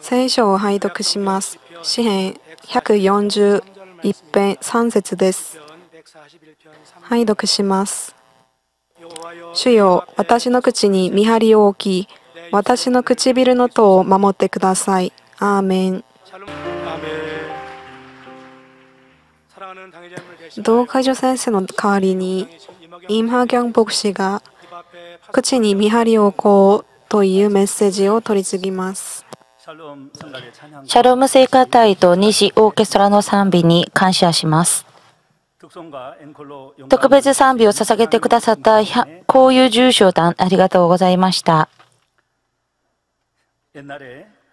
聖書を拝読します。詩編141編3節です。拝読します。主よ、私の口に見張りを置き、私の唇の塔を守ってください。アーメン。同会長先生の代わりに、イムハギョン牧師が口に見張りをこうというメッセージを取り次ぎます。シャローム聖歌隊と西オーケストラの賛美に感謝します。特別賛美を捧げてくださったこういう住所団ありがとうございました。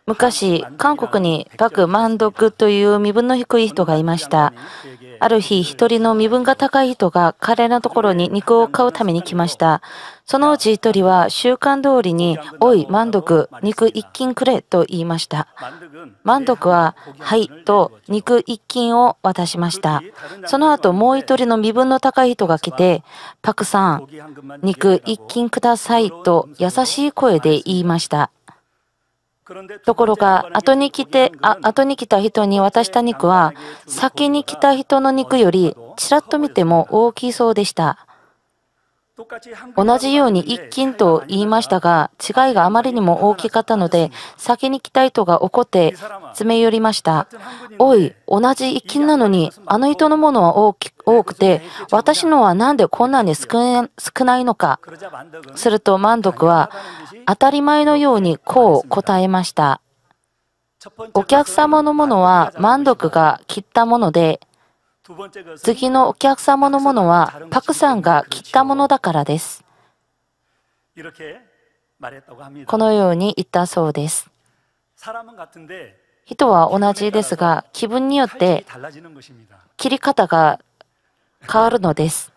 昔、韓国にパク・マンドクという身分の低い人がいました。ある日、一人の身分が高い人が彼のところに肉を買うために来ました。そのうち一人は習慣通りに、おい、満足、肉一斤くれと言いました。満足は、はいと肉一斤を渡しました。その後、もう一人の身分の高い人が来て、パクさん、肉一斤くださいと優しい声で言いました。ところが後に来てあ後に来た人に渡した肉は先に来た人の肉よりちらっと見ても大きいそうでした同じように一金と言いましたが、違いがあまりにも大きかったので、先に来た人が怒って詰め寄りました。おい、同じ一金なのに、あの人のものは多くて、私のはなんでこんなに少ないのか。すると満足は、当たり前のようにこう答えました。お客様のものは満足が切ったもので、次のお客様のものはパクさんが切ったものだからです。このように言ったそうです。人は同じですが、気分によって切り方が変わるのです。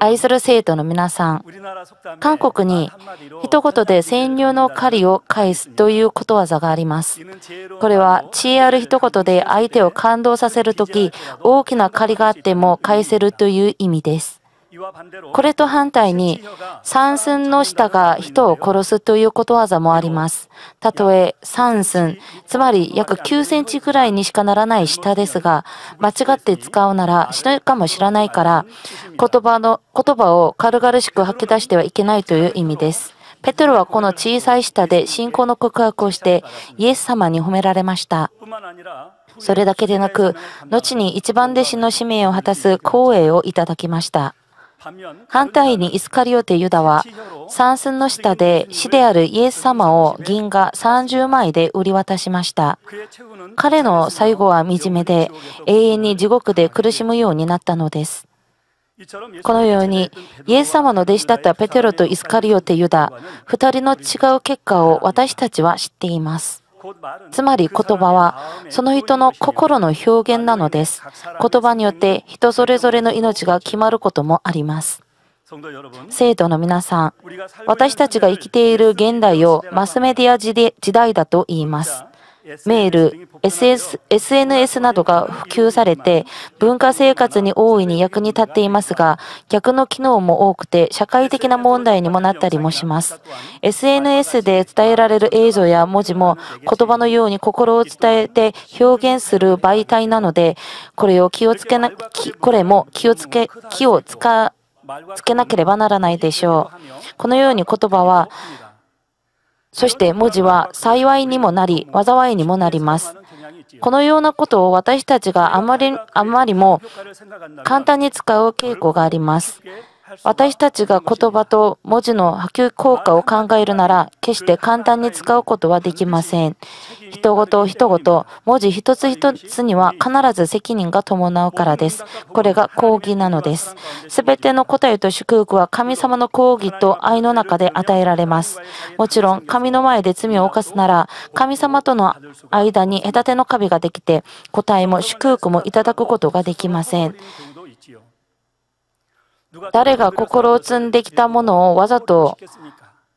愛する生徒の皆さん、韓国に一言で潜入の狩りを返すということわざがあります。これは知恵ある一言で相手を感動させるとき、大きな狩りがあっても返せるという意味です。これと反対に、三寸の下が人を殺すということわざもあります。たとえ三寸、つまり約9センチくらいにしかならない下ですが、間違って使うなら死ぬかもしれないから、言葉の、言葉を軽々しく吐き出してはいけないという意味です。ペトロはこの小さい舌で信仰の告白をして、イエス様に褒められました。それだけでなく、後に一番弟子の使命を果たす光栄をいただきました。反対にイスカリオテ・ユダは、三寸の下で死であるイエス様を銀河30枚で売り渡しました。彼の最後は惨めで、永遠に地獄で苦しむようになったのです。このように、イエス様の弟子だったペテロとイスカリオテ・ユダ、2人の違う結果を私たちは知っています。つまり言葉はその人の心の表現なのです。言葉によって人それぞれの命が決まることもあります。生徒の皆さん、私たちが生きている現代をマスメディア時代だと言います。メール、SS、SNS などが普及されて、文化生活に大いに役に立っていますが、逆の機能も多くて、社会的な問題にもなったりもします。SNS で伝えられる映像や文字も、言葉のように心を伝えて表現する媒体なので、これを気をつけな、これも気をつけ、気をつか、つけなければならないでしょう。このように言葉は、そして文字は幸いにもなり、災いにもなります。このようなことを私たちがあまりあまりも簡単に使う傾向があります。私たちが言葉と文字の波及効果を考えるなら、決して簡単に使うことはできません。人言を人言、文字一つ一つには必ず責任が伴うからです。これが抗議なのです。すべての答えと祝福は神様の抗議と愛の中で与えられます。もちろん、神の前で罪を犯すなら、神様との間に隔ての壁ができて、答えも祝福もいただくことができません。誰が心を積んできたものをわざと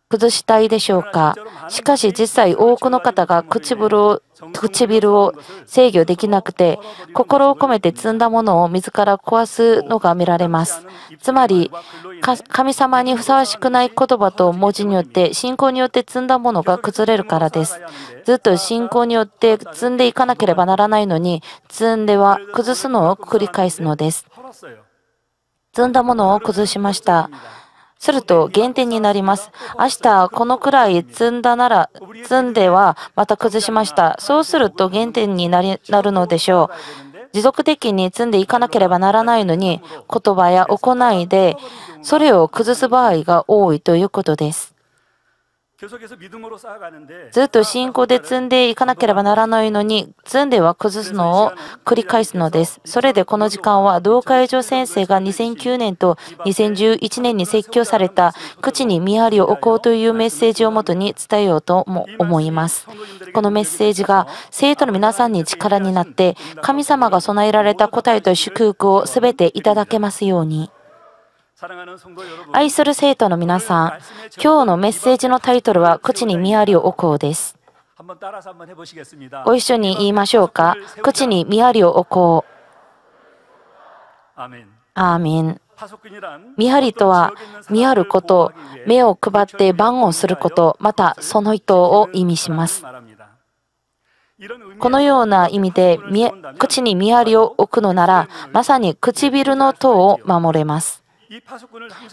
崩したいでしょうか。しかし実際多くの方が唇を唇を制御できなくて、心を込めて積んだものを自ら壊すのが見られます。つまり、神様にふさわしくない言葉と文字によって、信仰によって積んだものが崩れるからです。ずっと信仰によって積んでいかなければならないのに、積んでは崩すのを繰り返すのです。積んだものを崩しました。すると減点になります。明日このくらい積んだなら、積んではまた崩しました。そうすると減点になりなるのでしょう。持続的に積んでいかなければならないのに、言葉や行いでそれを崩す場合が多いということです。ずっと信仰で積んでいかなければならないのに、積んでは崩すのを繰り返すのです。それでこの時間は、道会場先生が2009年と2011年に説教された、口に見張りを置こうというメッセージをもとに伝えようとも思います。このメッセージが、生徒の皆さんに力になって、神様が備えられた答えと祝福をすべていただけますように。愛する生徒の皆さん、今日のメッセージのタイトルは、口に見張りを置こうです。ご一緒に言いましょうか。口に見張りを置こう。アーメン。見張りとは、見張ること、目を配って番をすること、またその人を意味します。このような意味で、口に見張りを置くのなら、まさに唇の塔を守れます。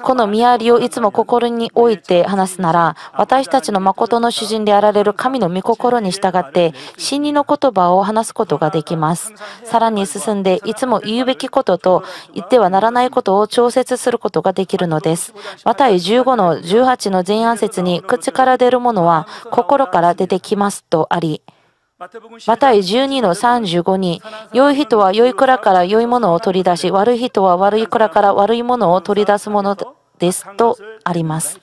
この見張りをいつも心に置いて話すなら、私たちの誠の主人であられる神の御心に従って、真理の言葉を話すことができます。さらに進んで、いつも言うべきことと言ってはならないことを調節することができるのです。マタイ15の18の前半節に、口から出るものは心から出てきますとあり、またい12の35に、良い人は良い蔵から良いものを取り出し、悪い人は悪い蔵から悪いものを取り出すものですとあります。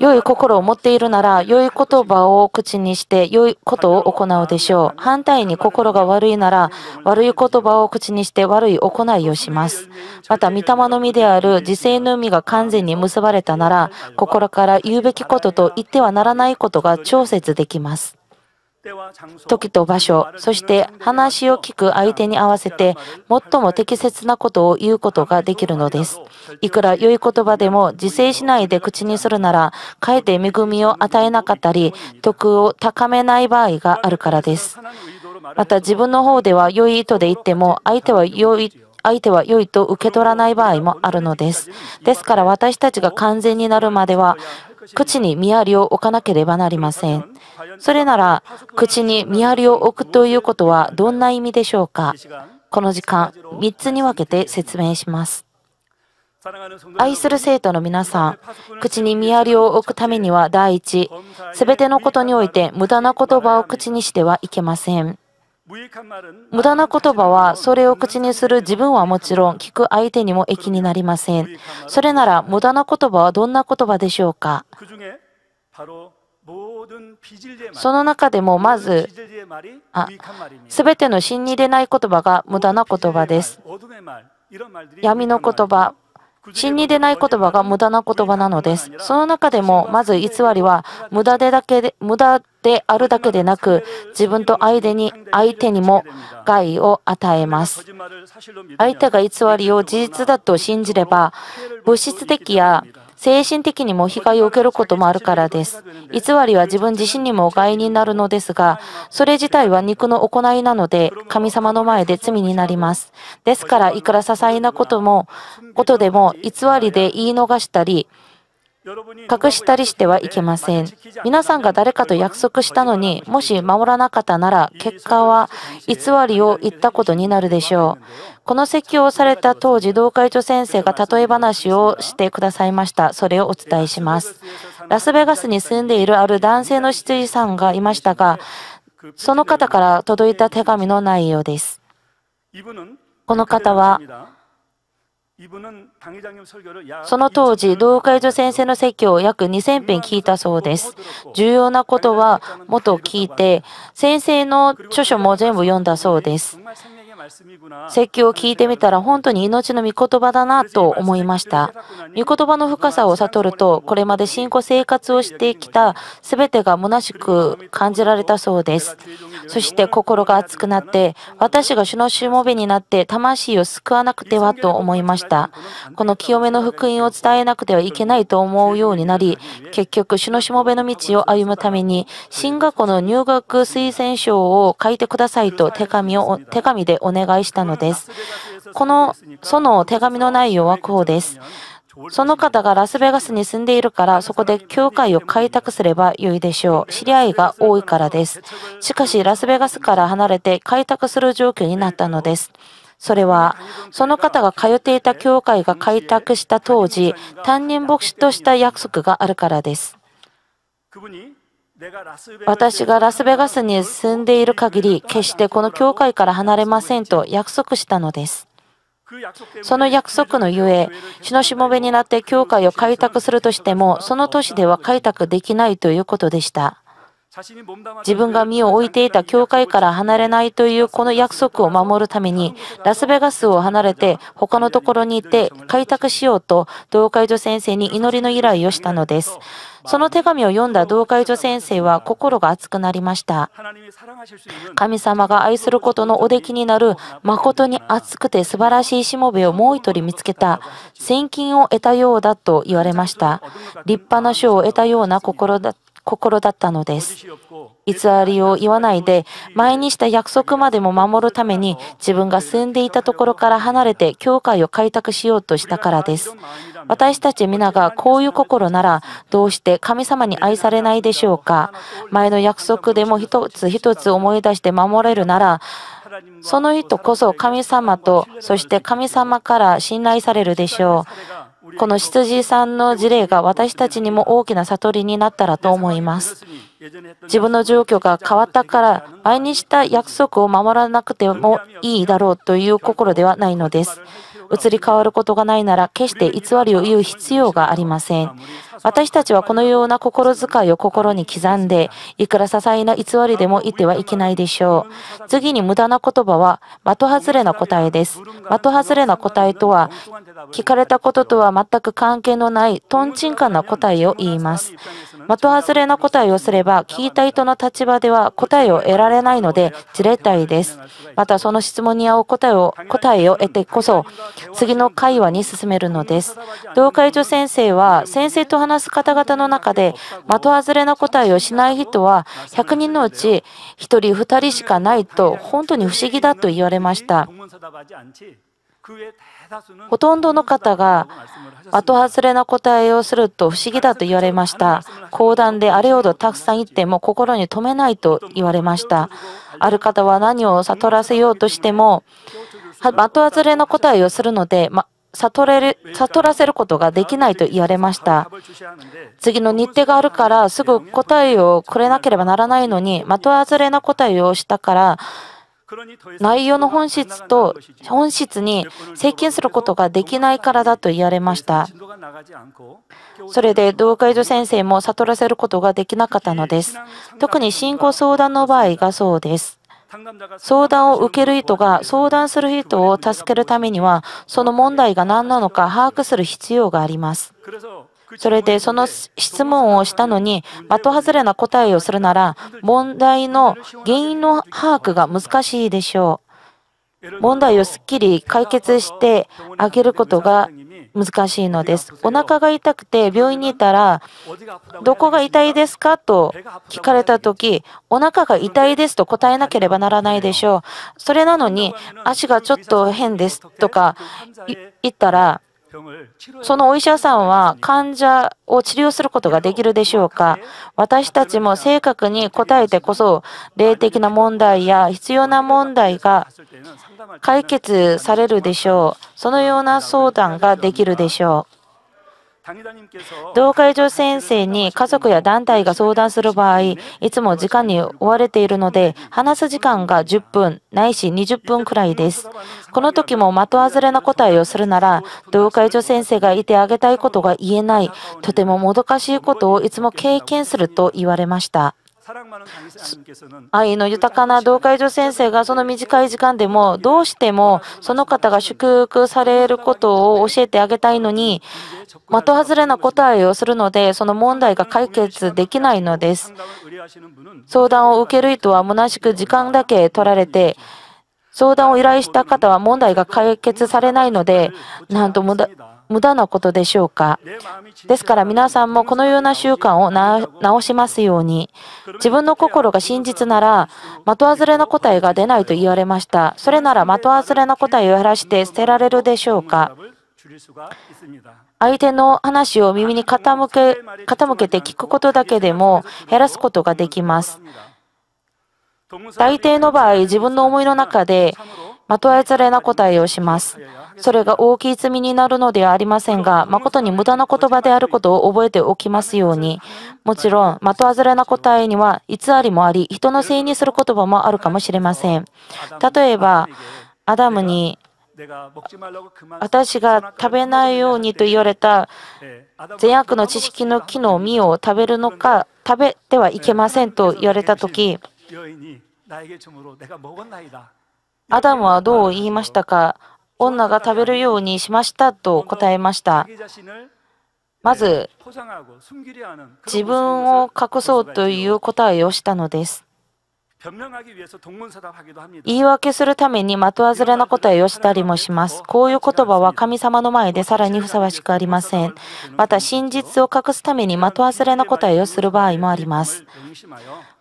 良い心を持っているなら、良い言葉を口にして、良いことを行うでしょう。反対に心が悪いなら、悪い言葉を口にして、悪い行いをします。また、御霊の実である自生の実が完全に結ばれたなら、心から言うべきことと言ってはならないことが調節できます。時と場所、そして話を聞く相手に合わせて、最も適切なことを言うことができるのです。いくら良い言葉でも自制しないで口にするなら、かえって恵みを与えなかったり、徳を高めない場合があるからです。また自分の方では良い意図で言っても、相手は良い相手は良いと受け取らない場合もあるのです。ですから私たちが完全になるまでは、口に見張りを置かなければなりません。それなら、口に見張りを置くということはどんな意味でしょうかこの時間、3つに分けて説明します。愛する生徒の皆さん、口に見張りを置くためには第一、すべてのことにおいて無駄な言葉を口にしてはいけません。無駄な言葉は、それを口にする自分はもちろん、聞く相手にも益になりません。それなら、無駄な言葉はどんな言葉でしょうかその中でもまず、すべての真にでない言葉が無駄な言葉です。闇の言葉、真に出ない言葉が無駄な言葉なのです。その中でも、まず偽りは無駄でだけで、無駄であるだけでなく、自分と相手に、相手にも害を与えます。相手が偽りを事実だと信じれば、物質的や精神的にも被害を受けることもあるからです。偽りは自分自身にも害になるのですが、それ自体は肉の行いなので、神様の前で罪になります。ですから、いくら些細なことも、ことでも偽りで言い逃したり、隠したりしてはいけません。皆さんが誰かと約束したのに、もし守らなかったなら、結果は偽りを言ったことになるでしょう。この説教をされた当時、同会長先生が例え話をしてくださいました。それをお伝えします。ラスベガスに住んでいるある男性の執事さんがいましたが、その方から届いた手紙の内容です。この方は、その当時、道会所先生の説教を約2000編聞いたそうです。重要なことはもっと聞いて、先生の著書も全部読んだそうです。説教を聞いてみたら本当に命の御言葉だなと思いました。御言葉の深さを悟ると、これまで信仰生活をしてきた全てが虚しく感じられたそうです。そして心が熱くなって、私が主のしもべになって魂を救わなくてはと思いました。この清めの福音を伝えなくてはいけないと思うようになり、結局主のしもべの道を歩むために、進学校の入学推薦書を書いてくださいと手紙を手紙でおお願いしたのです。この書の手紙の内容はこうです。その方がラスベガスに住んでいるから、そこで教会を開拓すれば良いでしょう。知り合いが多いからです。しかし、ラスベガスから離れて開拓する状況になったのです。それは、その方が通っていた教会が開拓した当時、担任牧師とした約束があるからです。私がラスベガスに住んでいる限り、決してこの教会から離れませんと約束したのです。その約束のゆえ、血のしもべになって教会を開拓するとしても、その都市では開拓できないということでした。自分が身を置いていた教会から離れないというこの約束を守るために、ラスベガスを離れて他のところに行って開拓しようと、同会所先生に祈りの依頼をしたのです。その手紙を読んだ同会所先生は心が熱くなりました。神様が愛することのお出来になる、誠に熱くて素晴らしいしもべをもう一人見つけた、千金を得たようだと言われました。立派な賞を得たような心だった心だったのです。偽りを言わないで、前にした約束までも守るために、自分が住んでいたところから離れて、教会を開拓しようとしたからです。私たち皆がこういう心なら、どうして神様に愛されないでしょうか。前の約束でも一つ一つ思い出して守れるなら、その人こそ神様と、そして神様から信頼されるでしょう。この羊さんの事例が私たちにも大きな悟りになったらと思います。自分の状況が変わったから、前にした約束を守らなくてもいいだろうという心ではないのです。移り変わることがないなら、決して偽りを言う必要がありません。私たちはこのような心遣いを心に刻んで、いくら些細な偽りでもいてはいけないでしょう。次に無駄な言葉は、的外れな答えです。的外れな答えとは、聞かれたこととは全く関係のない、トンチンかな答えを言います。的外れな答えをすれば、聞いた人の立場では答えを得られないので、じれたいです。また、その質問に合う答えを、答えを得てこそ、次の会話に進めるのです。同会長先生は、先生と話話す方々の中で、的外れな答えをしない人は、100人のうち1人、2人しかないと、本当に不思議だと言われました。ほとんどの方が後外れな答えをすると不思議だと言われました。講談であれほどたくさん言っても心に留めないと言われました。ある方は何を悟らせようとしても、的外れの答えをするので、ま、悟れる悟らせることができないと言われました。次の日程があるからすぐ答えをくれなければならないのに、的外れな答えをしたから、内容の本質と本質に接近することができないからだと言われました。それで道会女先生も悟らせることができなかったのです。特に信仰相談の場合がそうです。相談を受ける人が相談する人を助けるためには、その問題が何なのか把握する必要があります。それでその質問をしたのに、的外れな答えをするなら、問題の原因の把握が難しいでしょう。問題をすっきり解決してあげることが難しいのです。お腹が痛くて病院にいたら、どこが痛いですかと聞かれたとき、お腹が痛いですと答えなければならないでしょう。それなのに、足がちょっと変ですとか言ったら、そのお医者さんは患者を治療することができるでしょうか私たちも正確に答えてこそ、霊的な問題や必要な問題が解決されるでしょう。そのような相談ができるでしょう。同会長先生に家族や団体が相談する場合、いつも時間に追われているので、話す時間が10分ないし20分くらいです。この時も的外れな答えをするなら、同会長先生がいてあげたいことが言えない、とてももどかしいことをいつも経験すると言われました。愛の豊かな道会女先生がその短い時間でもどうしてもその方が祝福されることを教えてあげたいのに的外れな答えをするのでその問題が解決できないのです相談を受ける人は虚しく時間だけ取られて相談を依頼した方は問題が解決されないのでなんと無駄無駄なことでしょうかですから皆さんもこのような習慣を直しますように自分の心が真実なら的外れの答えが出ないと言われましたそれなら的外れの答えを減らして捨てられるでしょうか相手の話を耳に傾け傾けて聞くことだけでも減らすことができます大抵の場合自分の思いの中でまとあずれな答えをします。それが大きい罪になるのではありませんが、誠に無駄な言葉であることを覚えておきますように。もちろん、的外れな答えには偽りもあり、人のせいにする言葉もあるかもしれません。例えば、アダムに私が食べないようにと言われた善悪の知識の木の実を食べるのか食べてはいけませんと言われた時アダムはどう言いましたか女が食べるようにしましたと答えました。まず、自分を隠そうという答えをしたのです。言い訳するために的外れな答えをしたりもします。こういう言葉は神様の前でさらにふさわしくありません。また真実を隠すために的外れな答えをする場合もあります。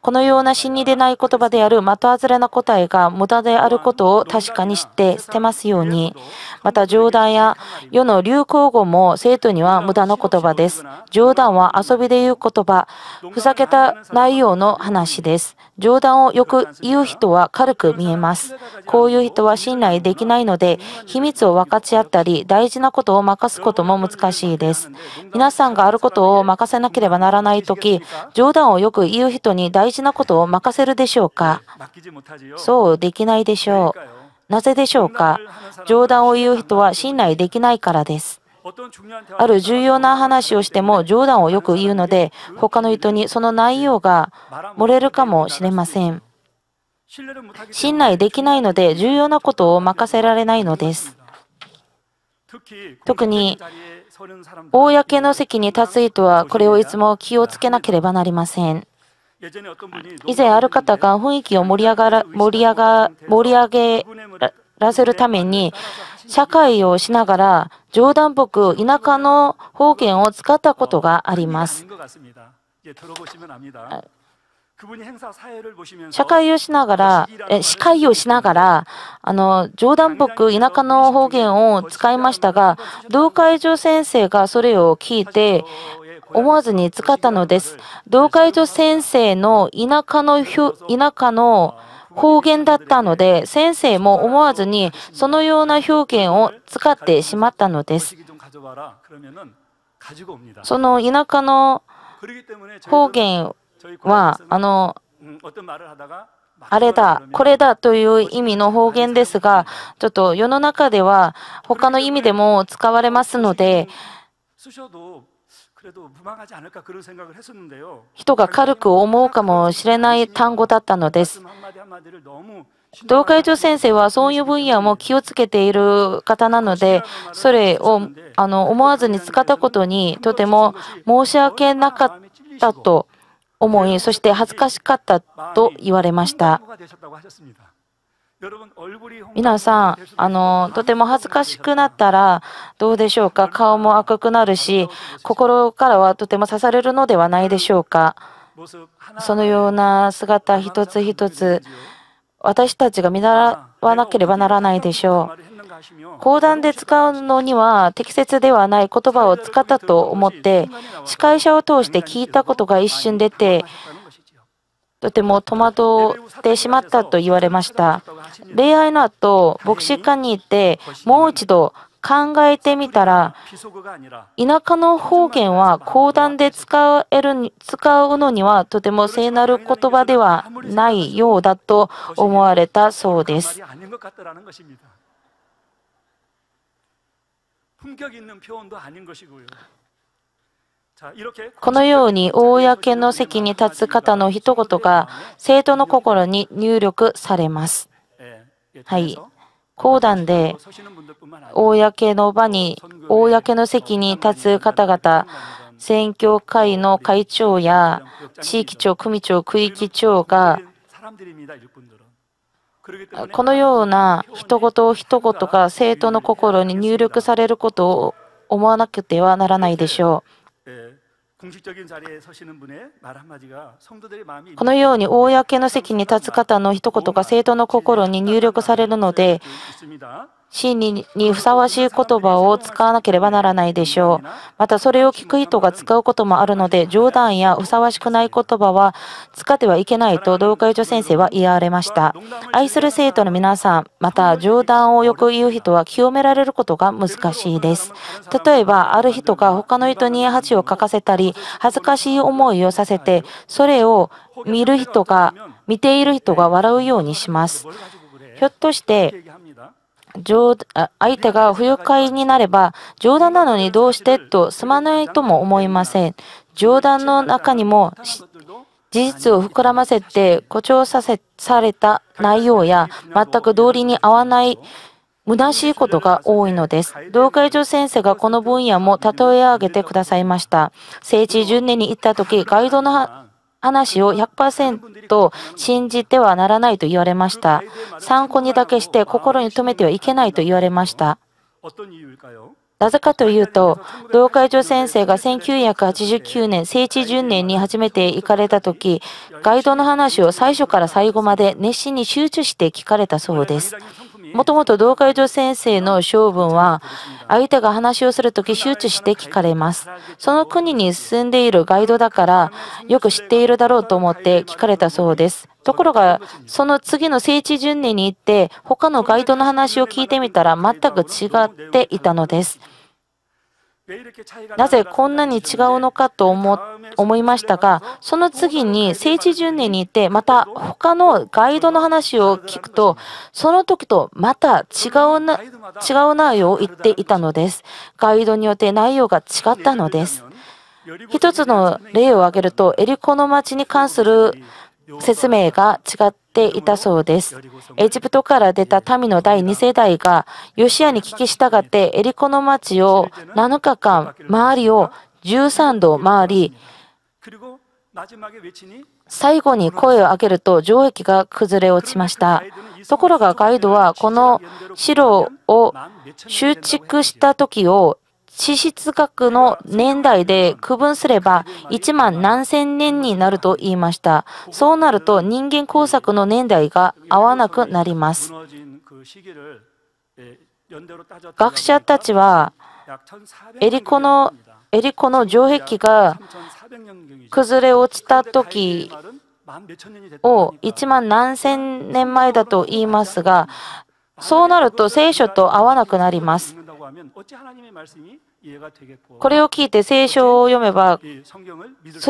このような心理でない言葉である的外れな答えが無駄であることを確かに知って捨てますように。また冗談や世の流行語も生徒には無駄な言葉です。冗談は遊びで言う言葉、ふざけた内容の話です。冗談をよく言う人は軽く見えます。こういう人は信頼できないので、秘密を分かち合ったり、大事なことを任すことも難しいです。皆さんがあることを任せなければならないとき、冗談をよく言う人に大大事なことを任せるでしょうかそうできないでしょう。なぜでしょうか冗談を言う人は信頼できないからです。ある重要な話をしても冗談をよく言うので、他の人にその内容が漏れるかもしれません。信頼できないので、重要なことを任せられないのです。特に、公の席に立つ人は、これをいつも気をつけなければなりません。以前ある方が雰囲気を盛り上がら盛り上が盛り上げらせるために社会をしながら冗談っぽく田舎の方言を使ったことがあります。社会をしながら、え司会をしながら、あの、冗談っぽく田舎の方言を使いましたが、同会場先生がそれを聞いて、思わずに使ったのです。道会女先生の田舎の田舎の方言だったので、先生も思わずにそのような表現を使ってしまったのです。その田舎の方言は、あの、あれだ、これだという意味の方言ですが、ちょっと世の中では他の意味でも使われますので、人が軽く思うかもしれない単語だったのです。道海長先生はそういう分野も気をつけている方なので、それをあの思わずに使ったことにとても申し訳なかったと思い、そして恥ずかしかったと言われました。皆さん、あの、とても恥ずかしくなったらどうでしょうか。顔も赤くなるし、心からはとても刺されるのではないでしょうか。そのような姿一つ一つ、私たちが見習わなければならないでしょう。講談で使うのには適切ではない言葉を使ったと思って、司会者を通して聞いたことが一瞬出て、とても戸惑ってしまったと言われました。恋愛の後、牧師館に行って、もう一度考えてみたら、田舎の方言は講談で使える使うのにはとても聖なる言葉ではないようだと思われたそうです。このように公の席に立つ方の一言が生徒の心に入力されます。はい。講談で公の場に、公の席に立つ方々、選挙会の会長や地域長、組長、区域長がこのような一言一言が生徒の心に入力されることを思わなくてはならないでしょう。このように公の席に立つ方の一言が生徒の心に入力されるので真理にふさわしい言葉を使わなければならないでしょう。またそれを聞く人が使うこともあるので、冗談やふさわしくない言葉は使ってはいけないと同会長先生は言われました。愛する生徒の皆さん、また冗談をよく言う人は清められることが難しいです。例えば、ある人が他の人に恥をかかせたり、恥ずかしい思いをさせて、それを見る人が、見ている人が笑うようにします。ひょっとして、相手が不愉快になれば、冗談なのにどうしてとすまないとも思いません。冗談の中にも事実を膨らませて誇張させされた内容や全く道理に合わない虚しいことが多いのです。道会上先生がこの分野も例え上げてくださいました。聖地巡礼に行った時、ガイドの話を100%信じてはならないと言われました。参考にだけして心に留めてはいけないと言われました。なぜかというと、道会長先生が1989年、聖地10年に初めて行かれたとき、ガイドの話を最初から最後まで熱心に集中して聞かれたそうです。もともと道会上先生の性分は、相手が話をするとき周知して聞かれます。その国に住んでいるガイドだから、よく知っているだろうと思って聞かれたそうです。ところが、その次の聖地巡礼に行って、他のガイドの話を聞いてみたら全く違っていたのです。なぜこんなに違うのかと思いましたが、その次に聖地巡礼に行って、また他のガイドの話を聞くと、その時とまた違うな違う内容を言っていたのです。ガイドによって内容が違ったのです。一つの例を挙げると、エリコの町に関する説明が違っていたそうです。エジプトから出た民の第2世代がヨシアに聞き従ってエリコの町を7日間周りを13度回り最後に声を上げると城壁が崩れ落ちました。ところがガイドはこの城を修築した時を地質学の年代で区分すれば1万何千年になると言いました。そうなると人間工作の年代が合わなくなります。学者たちはエリコのエリコの城壁が崩れ落ちた時を1万何千年前だと言いますがそうなると聖書と合わなくなります。これを聞いて聖書を読めば、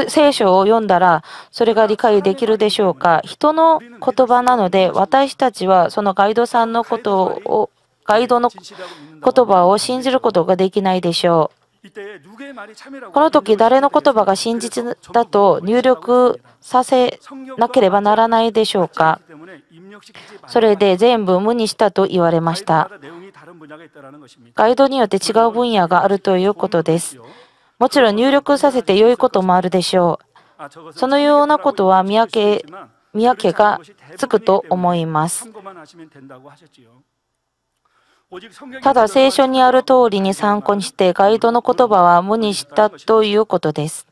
聖書を読んだら、それが理解できるでしょうか。人の言葉なので、私たちはそのガイドさんのことを、ガイドの言葉を信じることができないでしょう。この時誰の言葉が真実だと入力させなければならないでしょうかそれで全部無にしたと言われましたガイドによって違う分野があるということです。もちろん入力させて良いこともあるでしょう。そのようなことは見分け見分けがつくと思います。ただ聖書にある通りに参考にしてガイドの言葉は無にしたということです。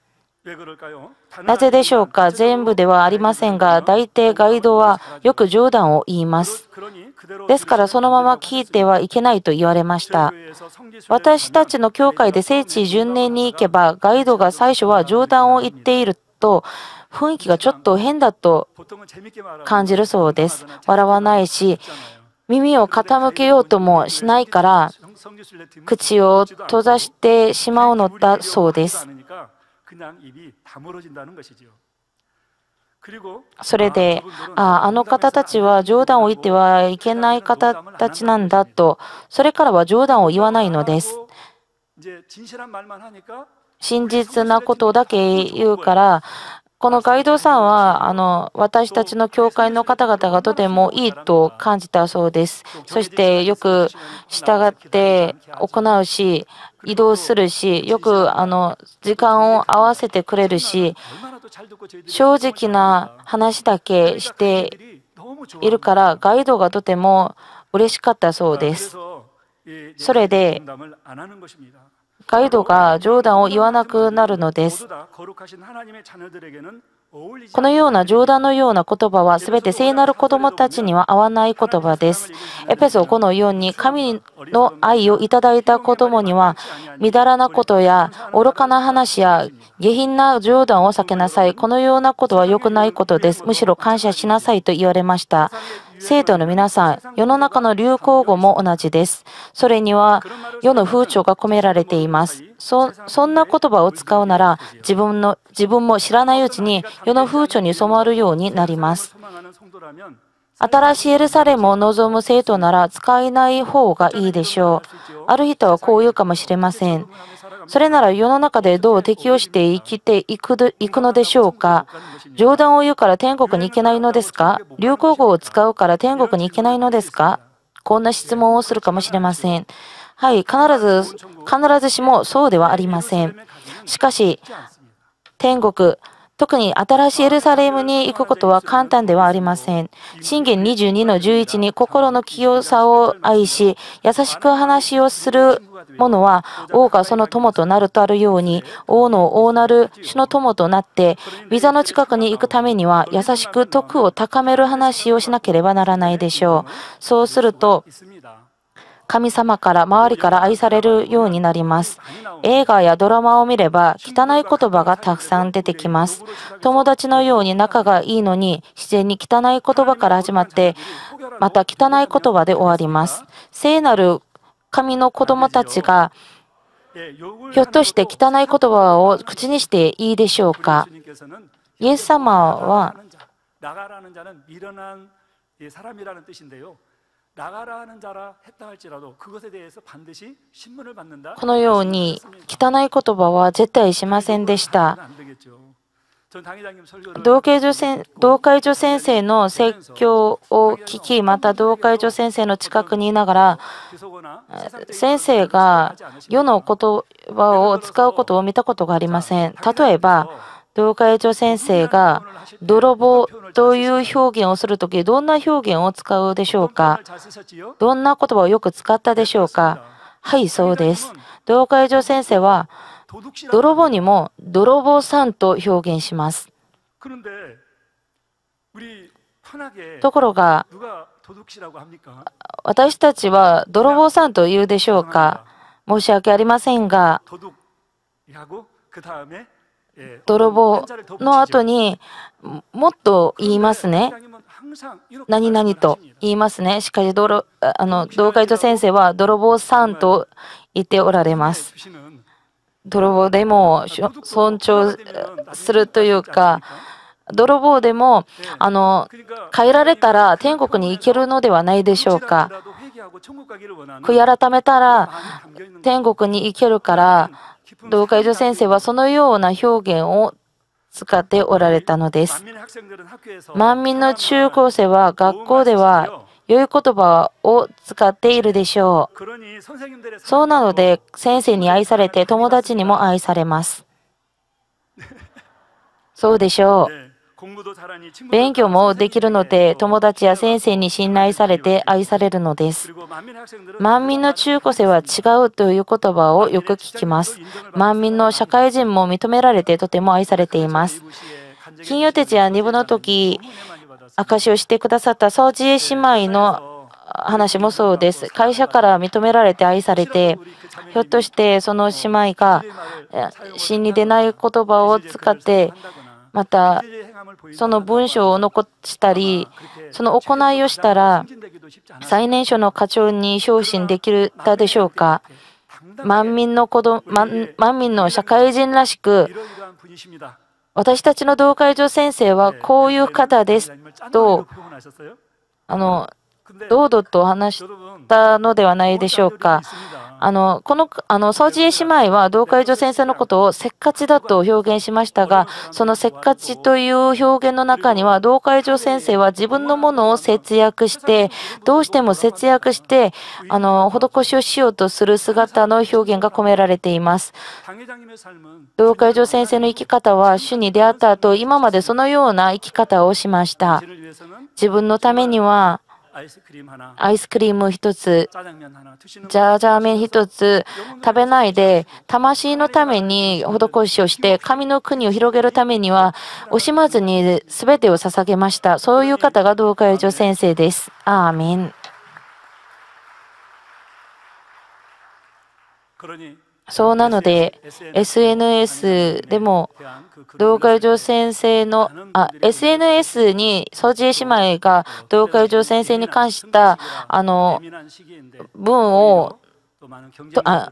なぜでしょうか全部ではありませんが、大抵ガイドはよく冗談を言います。ですからそのまま聞いてはいけないと言われました。私たちの教会で聖地巡礼に行けば、ガイドが最初は冗談を言っていると、雰囲気がちょっと変だと感じるそうです。笑わないし、耳を傾けようともしないから、口を閉ざしてしまうのだそうです。それでああの方たちは冗談を言ってはいけない方たちなんだとそれからは冗談を言わないのです真実なことだけ言うからこのガイドさんはあの私たちの教会の方々がとてもいいと感じたそうです。そしてよく従って行うし移動するしよくあの時間を合わせてくれるし正直な話だけしているからガイドがとても嬉しかったそうです。それでガイドが冗談を言わなくなるのです。このような冗談のような言葉は全て聖なる子供たちには合わない言葉です。エペソ5のように神の愛をいただいた子供には、みだらなことや愚かな話や下品な冗談を避けなさい。このようなことは良くないことです。むしろ感謝しなさいと言われました。生徒の皆さん、世の中の流行語も同じです。それには世の風潮が込められています。そそんな言葉を使うなら自分の、自分も知らないうちに世の風潮に染まるようになります。新しいエルサレムを望む生徒なら使えない方がいいでしょう。ある人はこう言うかもしれません。それなら世の中でどう適応して生きていくのでしょうか冗談を言うから天国に行けないのですか流行語を使うから天国に行けないのですかこんな質問をするかもしれません。はい、必ず、必ずしもそうではありません。しかし、天国、特に新しいエルサレムに行くことは簡単ではありません。信玄22の11に心の清さを愛し、優しく話をする者は王がその友となるとあるように、王の王なる主の友となって、ビザの近くに行くためには優しく徳を高める話をしなければならないでしょう。そうすると、神様から周りから愛されるようになります。映画やドラマを見れば汚い言葉がたくさん出てきます。友達のように仲がいいのに自然に汚い言葉から始まってまた汚い言葉で終わります。聖なる神の子供たちがひょっとして汚い言葉を口にしていいでしょうかイエス様はこのように汚い言葉は絶対しませんでした。同会女先同会女先生の説教を聞き、また同会女先生の近くにいながら、先生が世の言葉を使うことを見たことがありません。例えば、東海女先生が泥棒という表現をするとき、どんな表現を使うでしょうかどんな言葉をよく使ったでしょうかはい、そうです。東海女先生は、泥棒にも泥棒さんと表現します。ところが、私たちは泥棒さんと言うでしょうか申し訳ありませんが、泥棒の後にもっと言いますね。何々と言いますね。しかし泥、あの、道会長先生は泥棒さんと言っておられます。泥棒でも尊重するというか、泥棒でも、あの、変えられたら天国に行けるのではないでしょうか。悔い改めたら天国に行けるから、同海上先生はそのような表現を使っておられたのです。満民の中高生は学校では良い言葉を使っているでしょう。そうなので先生に愛されて友達にも愛されます。そうでしょう。勉強もできるので、友達や先生に信頼されて愛されるのです。満民の中高生は違うという言葉をよく聞きます。満民の社会人も認められてとても愛されています。金曜鉄や二部の時、証しをしてくださった掃除姉妹の話もそうです。会社から認められて愛されて、ひょっとしてその姉妹が心理でない言葉を使って、またその文章を残したりその行いをしたら最年少の課長に昇進できたでしょうか万民の子供、万民の社会人らしく私たちの同会場先生はこういう方ですとあの堂々と話したのではないでしょうか。あの、この、あの、掃除姉妹は、同会長先生のことをせっかちだと表現しましたが、そのせっかちという表現の中には、同会長先生は自分のものを節約して、どうしても節約して、あの、施しをしようとする姿の表現が込められています。同会長先生の生き方は、主に出会った後、今までそのような生き方をしました。自分のためには、アイスクリーム一つ、ジャージャー麺一つ食べないで、魂のために施しをして、神の国を広げるためには、惜しまずに全てを捧げました。そういう方が道会女先生です。アーメン。そうなので、SNS でも、同会長先生の、あ、SNS に、ソジエ姉妹が同会長先生に関した、あの、文を、あ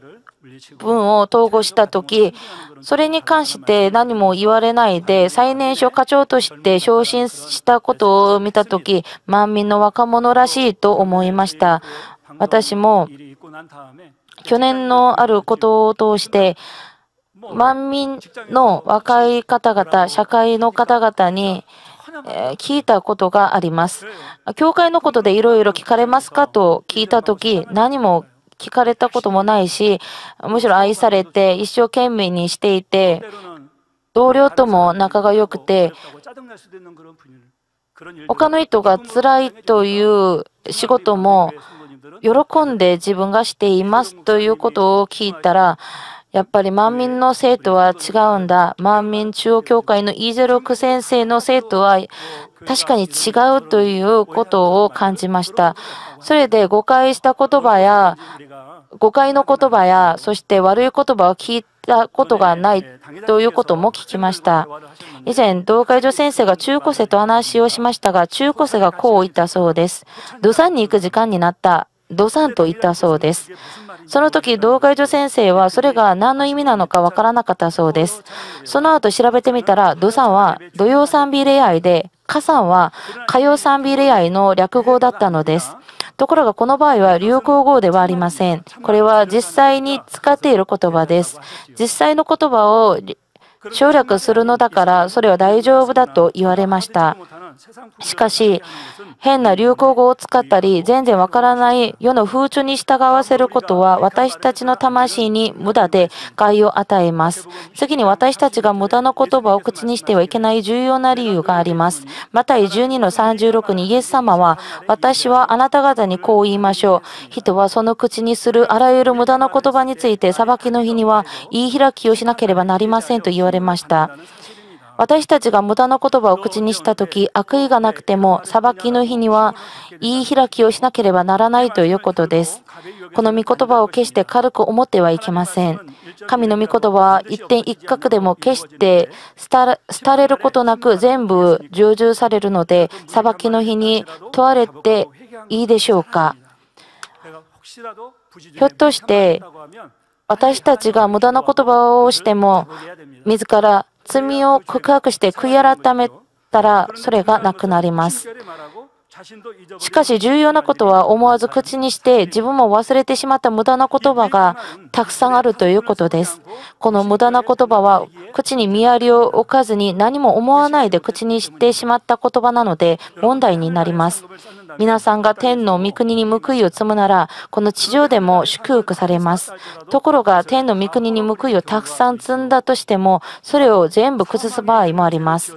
文を統合したとき、それに関して何も言われないで、最年少課長として昇進したことを見たとき、万民の若者らしいと思いました。私も、去年のあることを通して、万民の若い方々、社会の方々に、え聞いたことがあります。教会のことでいろいろ聞かれますかと聞いたとき、何も聞かれたこともないし、むしろ愛されて、一生懸命にしていて、同僚とも仲が良くて、他の人が辛いという仕事も喜んで自分がしていますということを聞いたら、やっぱり満民の生徒は違うんだ。満民中央教会のイ0ゼロク先生の生徒は確かに違うということを感じました。それで誤解した言葉や、誤解の言葉や、そして悪い言葉を聞いたことがないということも聞きました。以前、同会所先生が中古生と話をしましたが、中古生がこう言ったそうです。土産に行く時間になった。ドサンと言ったそうです。その時、道外女先生はそれが何の意味なのかわからなかったそうです。その後調べてみたら、ドサンは土曜賛美恋愛で、火山は火曜賛美恋愛の略語だったのです。ところがこの場合は流行語ではありません。これは実際に使っている言葉です。実際の言葉を省略するのだから、それは大丈夫だと言われました。しかし、変な流行語を使ったり、全然わからない世の風潮に従わせることは、私たちの魂に無駄で害を与えます。次に私たちが無駄の言葉を口にしてはいけない重要な理由があります。また、12の36にイエス様は、私はあなた方にこう言いましょう。人はその口にするあらゆる無駄の言葉について、裁きの日には言い開きをしなければなりませんと言われました。私たちが無駄な言葉を口にしたとき、悪意がなくても、裁きの日には言い開きをしなければならないということです。この御言葉を決して軽く思ってはいけません。神の御言葉は一点一角でも決して廃れることなく全部従従されるので、裁きの日に問われていいでしょうか。ひょっとして、私たちが無駄な言葉をしても、自ら罪を告白して悔い改めたら、それがなくなります。しかし重要なことは思わず口にして自分も忘れてしまった無駄な言葉がたくさんあるということです。この無駄な言葉は口に見張りを置かずに何も思わないで口にしてしまった言葉なので問題になります。皆さんが天の御国に報いを積むなら、この地上でも祝福されます。ところが、天の御国に報いをたくさん積んだとしても、それを全部崩す場合もあります。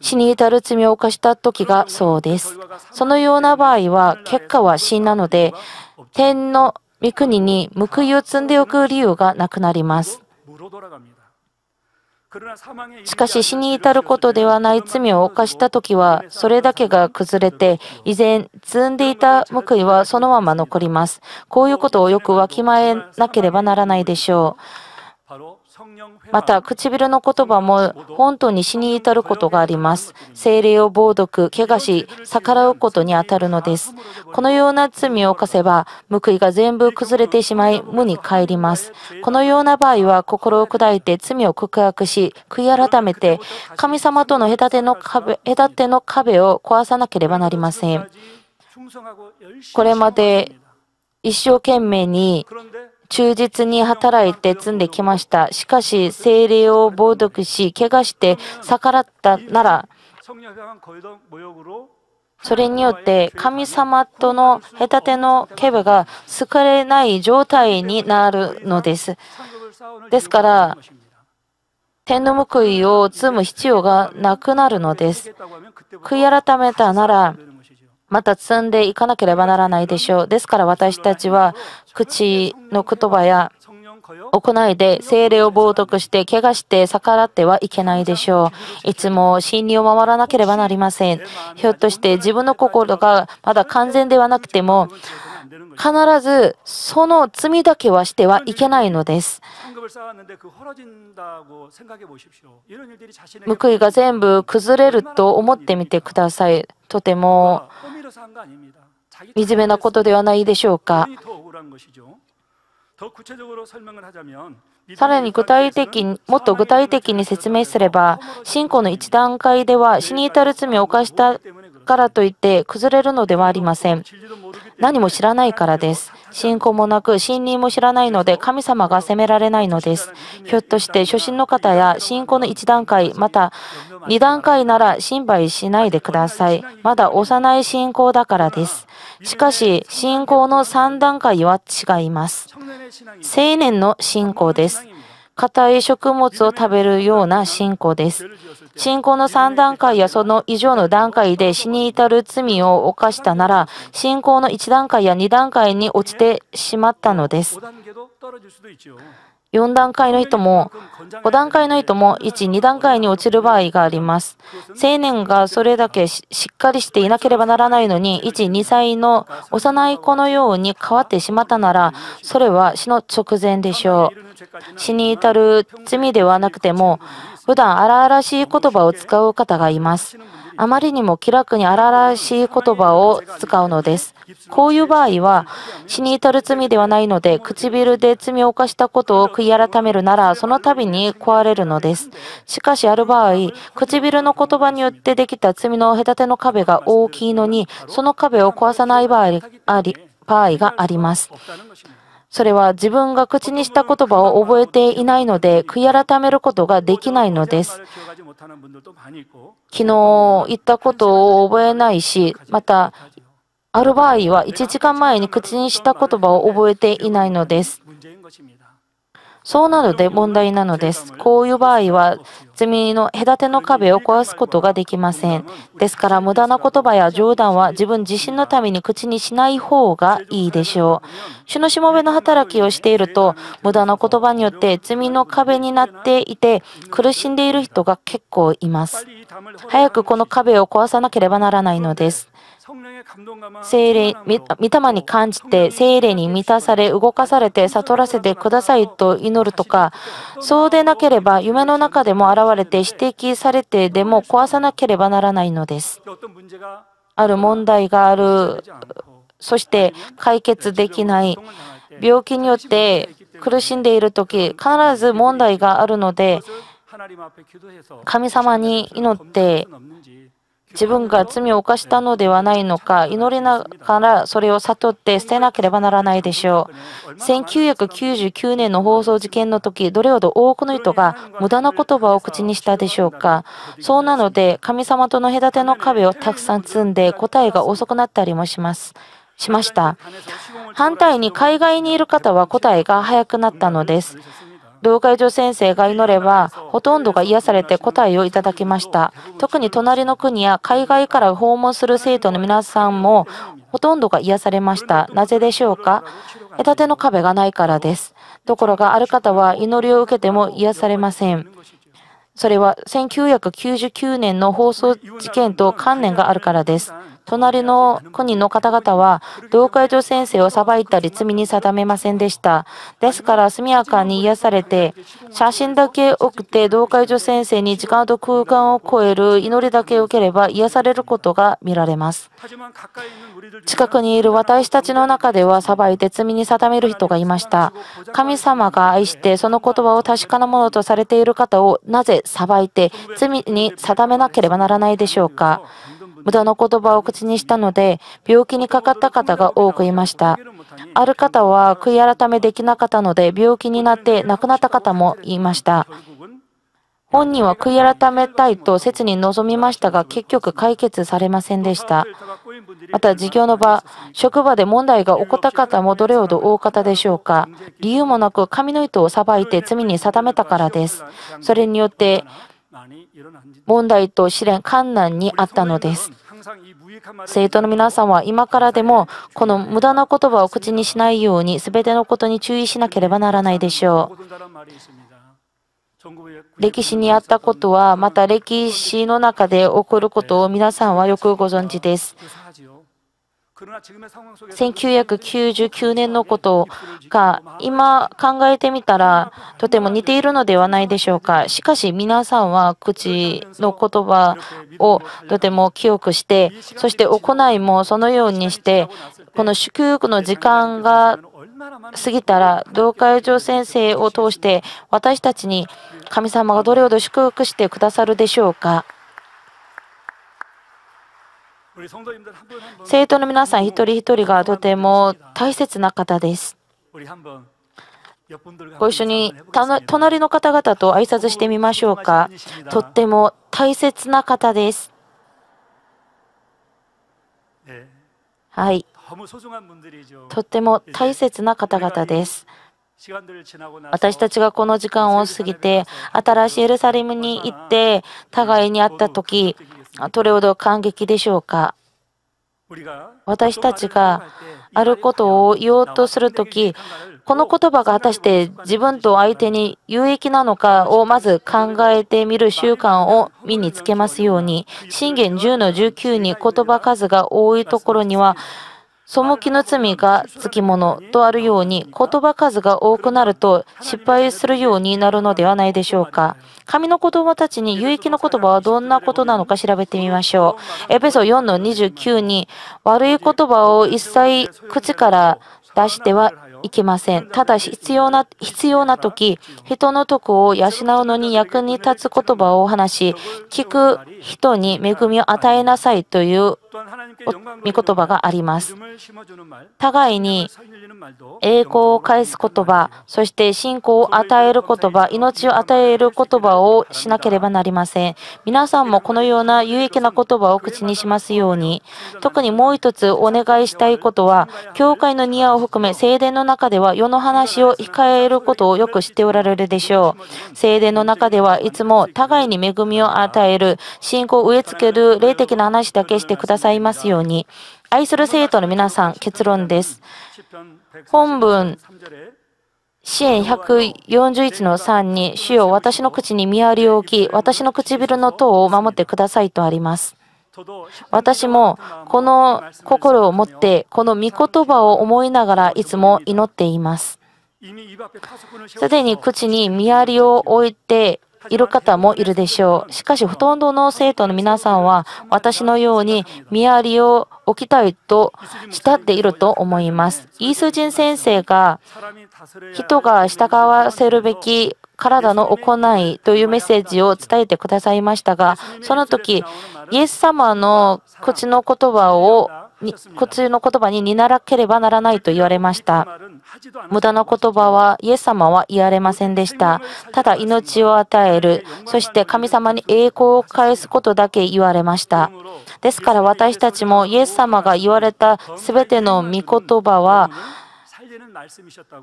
死に至る罪を犯した時がそうです。そのような場合は、結果は死なので、天の御国に報いを積んでおく理由がなくなります。しかし死に至ることではない罪を犯した時は、それだけが崩れて、依然積んでいた報いはそのまま残ります。こういうことをよくわきまえなければならないでしょう。また、唇の言葉も本当に死に至ることがあります。精霊を暴読、怪我し、逆らうことにあたるのです。このような罪を犯せば、報いが全部崩れてしまい、無に帰ります。このような場合は、心を砕いて罪を告白し、悔い改めて、神様との隔ての壁隔ての壁を壊さなければなりません。これまで一生懸命に忠実に働いて積んできました。しかし、精霊を暴読し、怪我して逆らったなら、それによって神様との隔てのケブが好かれない状態になるのです。ですから、天の報いを積む必要がなくなるのです。悔い改めたなら、また積んでいかなければならないでしょう。ですから私たちは口の言葉や行いで精霊を冒涜して怪我して逆らってはいけないでしょう。いつも真理を守らなければなりません。ひょっとして自分の心がまだ完全ではなくても必ずその罪だけはしてはいけないのです。報いが全部崩れると思ってみてください。とても惨めなことではないでしょうか。さらに具体的にもっと具体的に説明すれば、信仰の一段階では死に至る罪を犯したからといって崩れるのではありません。何も知らないからです。信仰もなく、信任も知らないので、神様が責められないのです。ひょっとして、初心の方や信仰の1段階、また2段階なら心配しないでください。まだ幼い信仰だからです。しかし、信仰の3段階は違います。青年の信仰です。硬い食物を食べるような信仰です。信仰の3段階やその以上の段階で死に至る罪を犯したなら、信仰の1段階や2段階に落ちてしまったのです。4段階の人も、5段階の人も1、2段階に落ちる場合があります。青年がそれだけしっかりしていなければならないのに、1、2歳の幼い子のように変わってしまったなら、それは死の直前でしょう。死に至る罪ではなくても、普段荒々しい言葉を使う方がいます。あまりにも気楽に荒々しい言葉を使うのです。こういう場合は、死に至る罪ではないので、唇で罪を犯したことを悔い改めるなら、その度に壊れるのです。しかし、ある場合、唇の言葉によってできた罪の隔ての壁が大きいのに、その壁を壊さない場合があります。それは自分が口にした言葉を覚えていないので、悔い改めることができないのです。昨日言ったことを覚えないし、また、ある場合は1時間前に口にした言葉を覚えていないのです。そうなので問題なのです。こういう場合は、罪の隔ての壁を壊すことができません。ですから、無駄な言葉や冗談は自分自身のために口にしない方がいいでしょう。主のしもべの働きをしていると、無駄な言葉によって罪の壁になっていて、苦しんでいる人が結構います。早くこの壁を壊さなければならないのです。精霊、御霊に感じて、精霊に満たされ、動かされて、悟らせてくださいと祈るとか、そうでなければ、夢の中でも現れて、指摘されてでも壊さなければならないのです。ある問題がある、そして解決できない、病気によって苦しんでいる時必ず問題があるので、神様に祈って自分が罪を犯したのではないのか祈りながらそれを悟って捨てなければならないでしょう1999年の放送事件の時どれほど多くの人が無駄な言葉を口にしたでしょうかそうなので神様との隔ての壁をたくさん積んで答えが遅くなったりもしますしました反対に海外にいる方は答えが早くなったのです老会女先生が祈れば、ほとんどが癒されて答えをいただきました。特に隣の国や海外から訪問する生徒の皆さんも、ほとんどが癒されました。なぜでしょうか隔ての壁がないからです。ところがある方は祈りを受けても癒されません。それは1999年の放送事件と関連があるからです。隣の国の方々は、同会女先生を裁いたり罪に定めませんでした。ですから、速やかに癒されて、写真だけ送って、同会女先生に時間と空間を超える祈りだけ受ければ癒されることが見られます。近くにいる私たちの中では、裁いて罪に定める人がいました。神様が愛して、その言葉を確かなものとされている方を、なぜ裁いて罪に定めなければならないでしょうか。無駄の言葉を口にしたので、病気にかかった方が多くいました。ある方は悔い改めできなかったので、病気になって亡くなった方もいました。本人は悔い改めたいと切に望みましたが、結局解決されませんでした。また、事業の場、職場で問題が起こった方もどれほど多かったでしょうか。理由もなく、紙の糸をさばいて罪に定めたからです。それによって、問題と試練、困難にあったのです。生徒の皆さんは今からでも、この無駄な言葉を口にしないように、全てのことに注意しなければならないでしょう。歴史にあったことは、また歴史の中で起こることを皆さんはよくご存知です。1999年のことが今考えてみたらとても似ているのではないでしょうか。しかし皆さんは口の言葉をとても記憶して、そして行いもそのようにして、この祝福の時間が過ぎたら、道会場先生を通して私たちに神様がどれほど祝福してくださるでしょうか。生徒の皆さん一人一人がとても大切な方です。ご一緒に隣の方々と挨拶してみましょうか。とっても大切な方です。はい。とっても大切な方々です。私たちがこの時間を過ぎて、新しいエルサレムに行って、互いに会った時、どれほど感激でしょうか。私たちがあることを言おうとするとき、この言葉が果たして自分と相手に有益なのかをまず考えてみる習慣を身につけますように、信玄10の19に言葉数が多いところには、背きの罪がつきものとあるように、言葉数が多くなると失敗するようになるのではないでしょうか。神の子供たちに有益の言葉はどんなことなのか調べてみましょう。エペソ4の29に、悪い言葉を一切口から出してはいけません。ただし必要な、必要な時、人の徳を養うのに役に立つ言葉を話し、聞く人に恵みを与えなさいという御言葉があります。互いに栄光を返す言葉、そして信仰を与える言葉、命を与える言葉をしなければなりません。皆さんもこのような有益な言葉を口にしますように、特にもう一つお願いしたいことは、教会の庭を含め聖殿の中では世の話を控えることをよく知っておられるでしょう。聖殿の中ではいつも互いに恵みを与える、信仰を植え付ける霊的な話だけしてください。さいますように愛する生徒の皆さん結論です本文支援141の3に主よ私の口に見張りを置き私の唇の塔を守ってくださいとあります私もこの心を持ってこの御言葉を思いながらいつも祈っていますすでに口に見張りを置いている方もいるでしょう。しかし、ほとんどの生徒の皆さんは、私のように見張りを置きたいと慕っていると思います。イースジン先生が、人が従わせるべき体の行いというメッセージを伝えてくださいましたが、その時、イエス様の口の言葉を苦痛の言葉に似ならければならないと言われました。無駄な言葉はイエス様は言われませんでした。ただ命を与える、そして神様に栄光を返すことだけ言われました。ですから私たちもイエス様が言われた全ての御言葉は、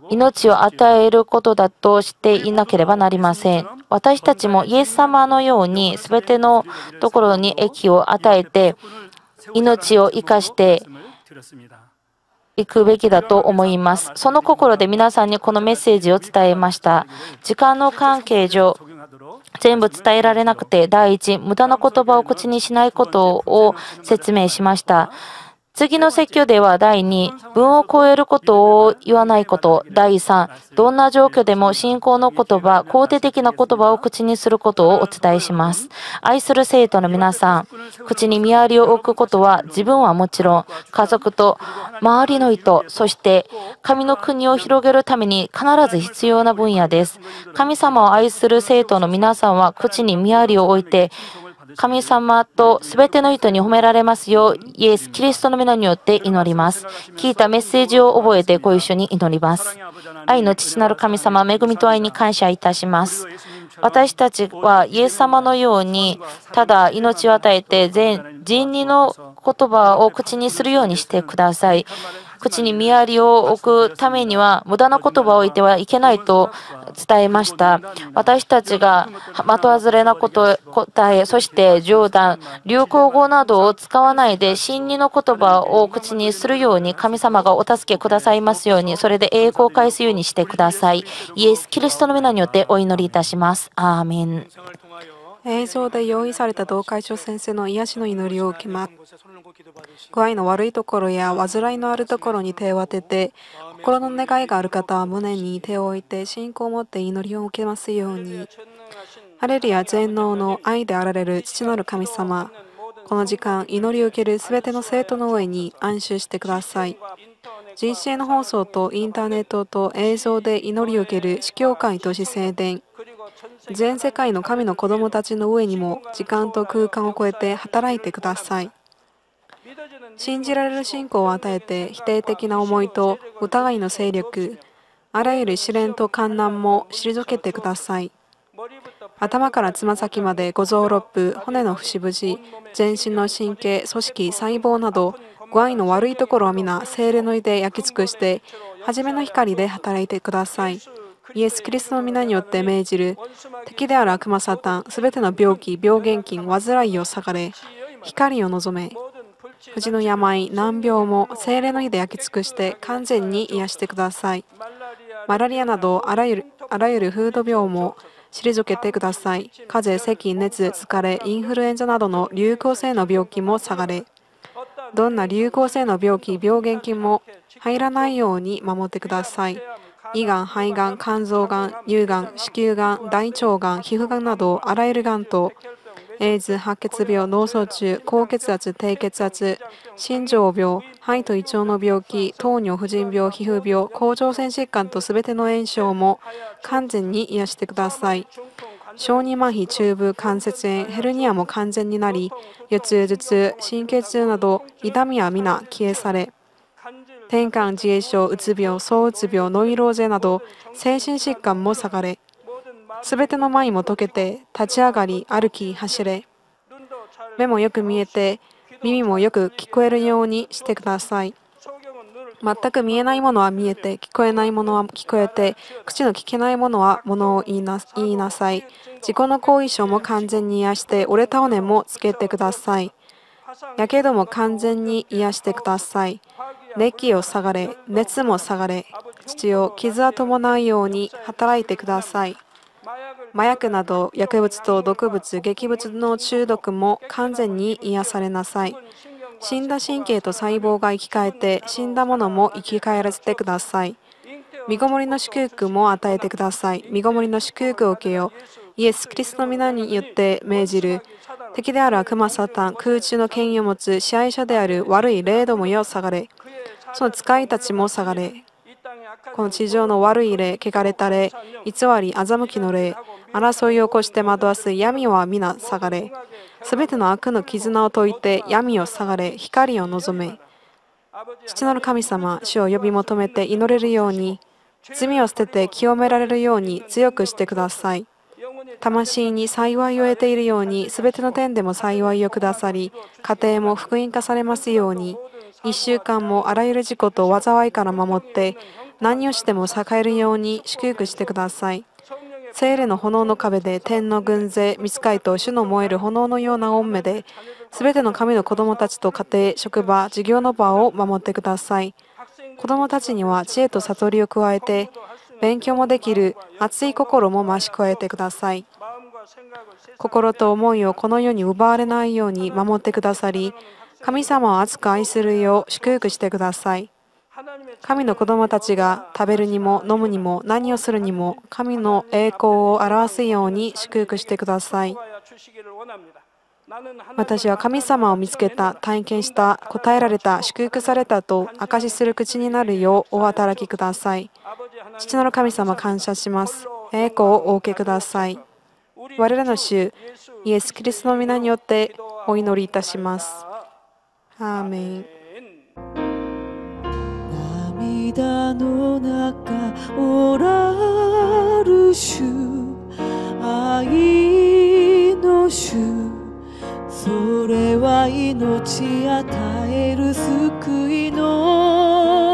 命を与えることだとしていなければなりません。私たちもイエス様のように全てのところに益を与えて、命を生かしていくべきだと思います。その心で皆さんにこのメッセージを伝えました。時間の関係上、全部伝えられなくて、第一、無駄な言葉を口にしないことを説明しました。次の説教では第2、文を超えることを言わないこと。第3、どんな状況でも信仰の言葉、肯定的な言葉を口にすることをお伝えします。愛する生徒の皆さん、口に見張りを置くことは自分はもちろん、家族と周りの意図、そして神の国を広げるために必ず必要な分野です。神様を愛する生徒の皆さんは口に見張りを置いて、神様と全ての人に褒められますよう、イエス・キリストの皆によって祈ります。聞いたメッセージを覚えてご一緒に祈ります。愛の父なる神様、恵みと愛に感謝いたします。私たちはイエス様のように、ただ命を与えて、全人にの言葉を口にするようにしてください。口に見張りを置くためには、無駄な言葉を言ってはいけないと伝えました。私たちが的外れなこと答え、そして冗談、流行語などを使わないで、真理の言葉を口にするように、神様がお助けくださいますように、それで栄光を返すようにしてください。イエス・キリストの皆によってお祈りいたします。アーメン。映像で用意された同会長先生の癒しの祈りを受けます。具合の悪いところや患いのあるところに手を当てて、心の願いがある方は胸に手を置いて、信仰を持って祈りを受けますように。ハレルヤ全能の愛であられる父なる神様、この時間、祈りを受けるすべての生徒の上に安心してください。GCN 放送とインターネットと映像で祈りを受ける司教会と市聖殿、全世界の神の子供たちの上にも時間と空間を超えて働いてください。信じられる信仰を与えて否定的な思いと疑いの勢力あらゆる試練と観難も退けてください頭からつま先まで五臓六腑骨の節々全身の神経組織細胞など具合の悪いところを皆精霊のいで焼き尽くして初めの光で働いてくださいイエス・キリストの皆によって命じる敵である悪魔サタンすべての病気病原菌患いを裂かれ光を望め藤の病、難病も精霊の火で焼き尽くして完全に癒してください。マラリアなどあらゆるあらゆるフード病も退けてください。風邪、咳、熱、疲れ、インフルエンザなどの流行性の病気も下がれ。どんな流行性の病気、病原菌も入らないように守ってください。胃がん、肺がん、肝臓がん、乳がん、子宮がん、大腸がん、皮膚がんなどあらゆるがんとエイズ、白血病、脳卒中、高血圧、低血圧、心臓病、肺と胃腸の病気、糖尿、婦人病、皮膚病、甲状腺疾患とすべての炎症も完全に癒してください。小児麻痺、中部、関節炎、ヘルニアも完全になり、腰痛、頭痛、神経痛など痛みは皆消えされ、転換、自閉症、うつ病、躁うつ病、ノイローゼなど精神疾患も下がれ、すべての前も溶けて、立ち上がり、歩き、走れ。目もよく見えて、耳もよく聞こえるようにしてください。全く見えないものは見えて、聞こえないものは聞こえて、口の聞けないものはものを言いな言いなさい。自己の後遺症も完全に癒して、折れた骨もつけてください。やけども完全に癒してください。熱気を下がれ、熱も下がれ、父を傷は伴うように働いてください。麻薬など薬物と毒物、劇物の中毒も完全に癒されなさい。死んだ神経と細胞が生き返って、死んだものも生き返らせてください。身ごもりの祝福も与えてください。身ごもりの祝福を受けよう。イエス・キリストの皆によって命じる。敵である悪魔サタン、空中の権威を持つ支配者である悪い霊どもよ、下がれ。その使いたちも下がれ。この地上の悪い霊、汚れた霊、偽り、欺きの霊、争いを起こして惑わす闇は皆下がれ。すべての悪の絆を解いて闇を下がれ、光を望め。父なる神様、主を呼び求めて祈れるように、罪を捨てて清められるように強くしてください。魂に幸いを得ているように、すべての点でも幸いをくださり、家庭も福音化されますように、1週間もあらゆる事故と災いから守って、何をしても栄えるように祝福してください。聖霊の炎の壁で天の軍勢、御使いと主の燃える炎のような恩目で、すべての神の子供たちと家庭、職場、事業の場を守ってください。子供たちには知恵と悟りを加えて、勉強もできる熱い心も増し加えてください。心と思いをこの世に奪われないように守ってくださり、神様を熱く愛するよう祝福してください。神の子供たちが食べるにも飲むにも何をするにも神の栄光を表すように祝福してください。私は神様を見つけた、体験した、答えられた、祝福されたと証しする口になるようお働きください。父なる神様、感謝します。栄光をお受けください。我らの主、イエス・キリストの皆によってお祈りいたします。アーメン涙の中おらるシュ愛の主それは命与える救いの